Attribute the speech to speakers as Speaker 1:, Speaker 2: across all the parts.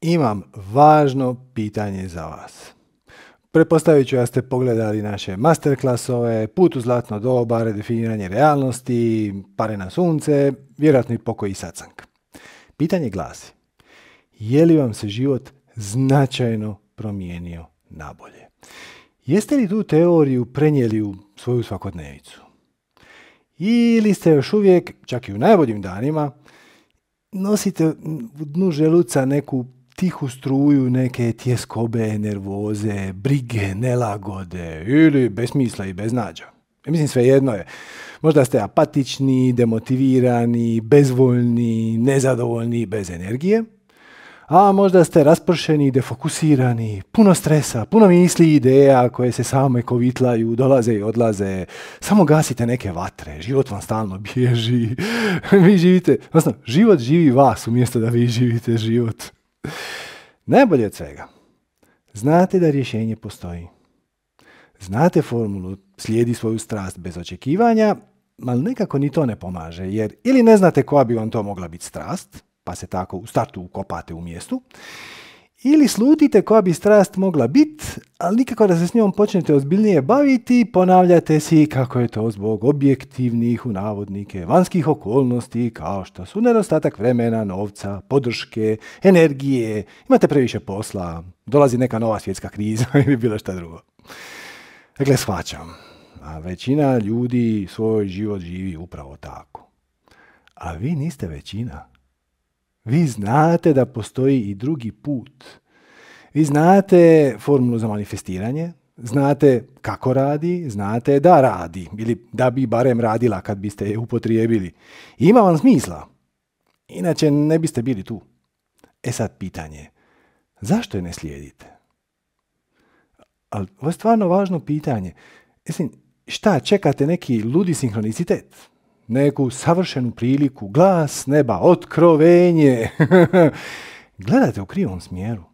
Speaker 1: Imam važno pitanje za vas. Pretpostavit ću da ste pogledali naše masterklasove, put u zlatno doba, redefiniranje realnosti, pare na sunce, vjerojatno i i sacank. Pitanje glasi, je li vam se život značajno promijenio nabolje? Jeste li tu teoriju prenijeli u svoju svakodnevicu? Ili ste još uvijek, čak i u najboljim danima, nosite u dnu želuca neku tihu struju neke tjeskobe, nervoze, brige, nelagode ili besmisla i beznađa. Mislim mislim, jedno je. Možda ste apatični, demotivirani, bezvoljni, nezadovoljni, bez energije. A možda ste raspršeni, defokusirani, puno stresa, puno misli i ideja koje se same kovitlaju, dolaze i odlaze. Samo gasite neke vatre, život vam stalno bježi. vi živite, odnosno, život živi vas umjesto da vi živite život. Najbolje od svega. Znate da rješenje postoji. Znate formulu, slijedi svoju strast bez očekivanja, ali nekako ni to ne pomaže, jer ili ne znate koja bi vam to mogla biti strast, pa se tako u startu ukopate u mjestu, ili slutite koja bi strast mogla biti, ali nikako da se s njom počnete ozbiljnije baviti, ponavljate si kako je to zbog objektivnih u navodnike vanjskih okolnosti kao što su nedostatak vremena, novca, podrške, energije, imate previše posla, dolazi neka nova svjetska kriza ili bilo šta drugo. Dakle, shvaćam. A većina ljudi svoj život živi upravo tako. A vi niste većina. Vi znate da postoji i drugi put. Vi znate formulu za manifestiranje, znate kako radi, znate da radi ili da bi barem radila kad biste je upotrijebili. Ima vam smisla. Inače ne biste bili tu. E sad pitanje, zašto je ne slijedite? Ali ovo je stvarno važno pitanje. Mislim, šta čekate neki ludi sinhronicitet? neku savršenu priliku, glas neba, otkrovenje. Gledate u krivom smjeru.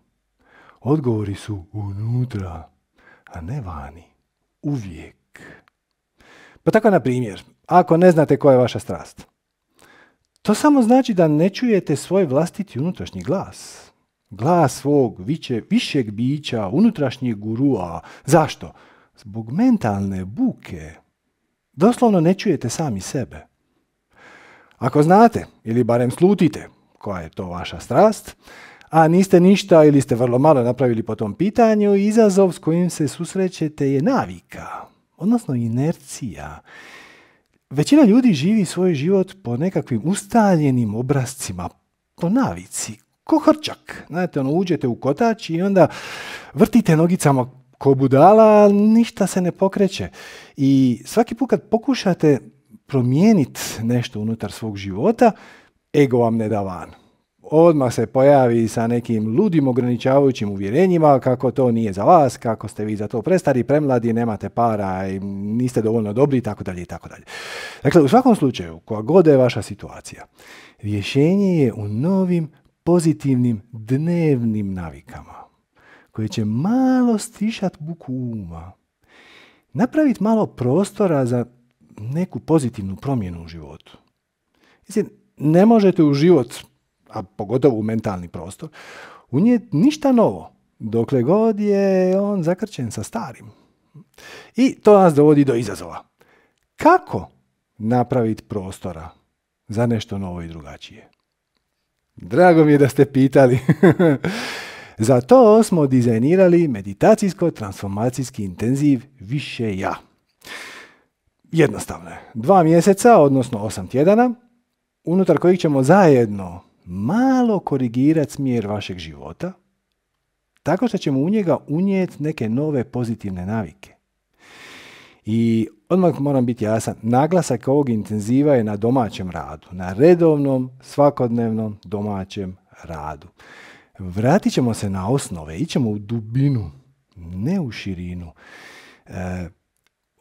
Speaker 1: Odgovori su unutra, a ne vani. Uvijek. Pa tako, na primjer, ako ne znate koja je vaša strast, to samo znači da ne čujete svoj vlastiti unutrašnji glas. Glas svog višeg bića, unutrašnjeg gurua. Zašto? Zbog mentalne buke Doslovno ne čujete sami sebe. Ako znate, ili barem slutite, koja je to vaša strast, a niste ništa ili ste vrlo malo napravili po tom pitanju, izazov s kojim se susrećete je navika, odnosno inercija. Većina ljudi živi svoj život po nekakvim ustaljenim obrazcima, po navici, ko hrčak. Znate, ono, uđete u kotač i onda vrtite nogicama ko budala, ništa se ne pokreće. I svaki put kad pokušate promijeniti nešto unutar svog života, ego vam ne da van. Odmah se pojavi sa nekim ludim ograničavajućim uvjerenjima kako to nije za vas, kako ste vi za to prestari, premladi, nemate para, i niste dovoljno dobri i tako dalje i tako dalje. Dakle, u svakom slučaju, koja god je vaša situacija, rješenje je u novim pozitivnim dnevnim navikama koje će malo stišati buku uma. Napraviti malo prostora za neku pozitivnu promjenu u životu. Mislim, ne možete u život, a pogotovo u mentalni prostor, unijeti ništa novo, dokle god je on zakrčen sa starim. I to nas dovodi do izazova. Kako napraviti prostora za nešto novo i drugačije? Drago mi je da ste pitali. Za to smo dizajnirali meditacijsko-transformacijski intenziv Više ja. Jednostavno je. Dva mjeseca, odnosno osam tjedana, unutar kojih ćemo zajedno malo korigirati smjer vašeg života, tako što ćemo u njega unijeti neke nove pozitivne navike. I odmah moram biti jasan, naglasak ovog intenziva je na domaćem radu, na redovnom, svakodnevnom domaćem radu. Vratit ćemo se na osnove, ićemo u dubinu, ne u širinu. E,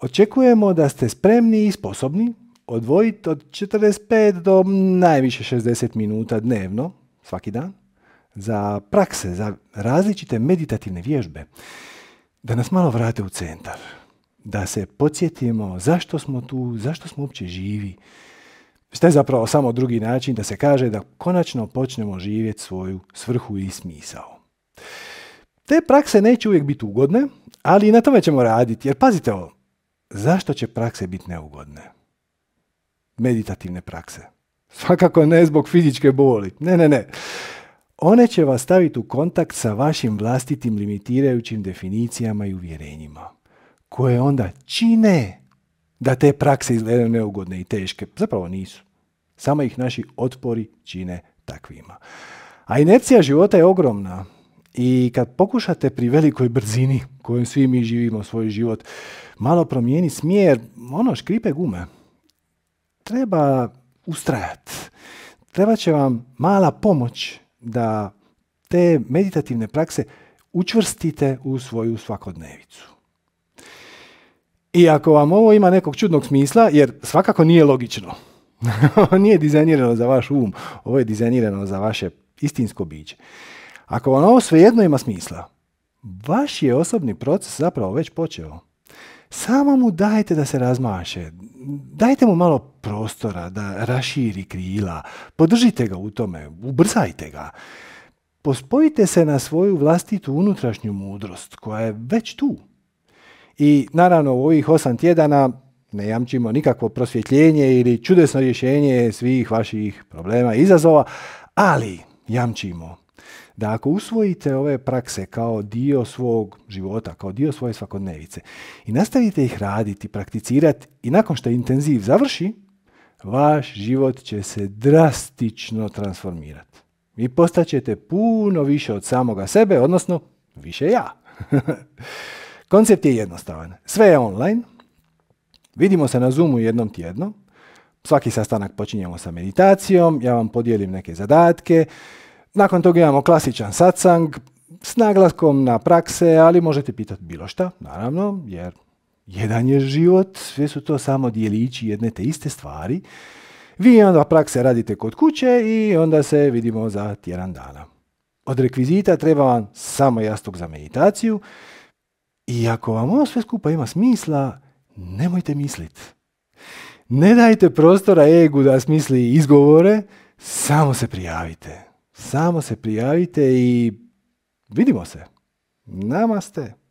Speaker 1: očekujemo da ste spremni i sposobni odvojiti od 45 do najviše 60 minuta dnevno, svaki dan, za prakse, za različite meditativne vježbe, da nas malo vrate u centar, da se podsjetimo zašto smo tu, zašto smo uopće živi, što je zapravo samo drugi način da se kaže da konačno počnemo živjeti svoju svrhu i smisao. Te prakse neće uvijek biti ugodne, ali i na tome ćemo raditi. Jer pazite ovo, zašto će prakse biti neugodne? Meditativne prakse. Svakako ne zbog fizičke boli. Ne, ne, ne. One će vas staviti u kontakt sa vašim vlastitim limitirajućim definicijama i uvjerenjima, koje onda čine da te prakse izgledaju neugodne i teške. Zapravo nisu. Samo ih naši otpori čine takvima. A inercija života je ogromna i kad pokušate pri velikoj brzini kojom svi mi živimo svoj život, malo promijeni smjer, ono škripe gume. Treba ustrajati. Treba će vam mala pomoć da te meditativne prakse učvrstite u svoju svakodnevicu. I ako vam ovo ima nekog čudnog smisla, jer svakako nije logično, nije dizajnirano za vaš um, ovo je dizajnirano za vaše istinsko biće. Ako vam ovo svejedno ima smisla, vaš je osobni proces zapravo već počeo. Samo mu dajte da se razmaše, dajte mu malo prostora da raširi krila, podržite ga u tome, ubrzajte ga. Pospojite se na svoju vlastitu unutrašnju mudrost koja je već tu. I naravno u ovih osam tjedana ne jamčimo nikakvo prosvjetljenje ili čudesno rješenje svih vaših problema i izazova, ali jamčimo da ako usvojite ove prakse kao dio svog života, kao dio svoje svakodnevice i nastavite ih raditi, prakticirati i nakon što intenziv završi, vaš život će se drastično transformirati. Vi postaćete puno više od samoga sebe, odnosno više ja. Koncept je jednostavan. Sve je online. Vidimo se na Zoomu jednom tjedno. Svaki sastanak počinjemo sa meditacijom, ja vam podijelim neke zadatke. Nakon toga imamo klasičan satsang s naglaskom na prakse, ali možete pitati bilo šta, naravno, jer jedan je život, sve su to samo dijelići jedne te iste stvari. Vi onda prakse radite kod kuće i onda se vidimo za tjedan dana. Od rekvizita treba vam samo jastog za meditaciju, i ako vam ovo sve skupa ima smisla, nemojte misliti. Ne dajte prostora egu da smisli izgovore, samo se prijavite. Samo se prijavite i vidimo se. Namaste.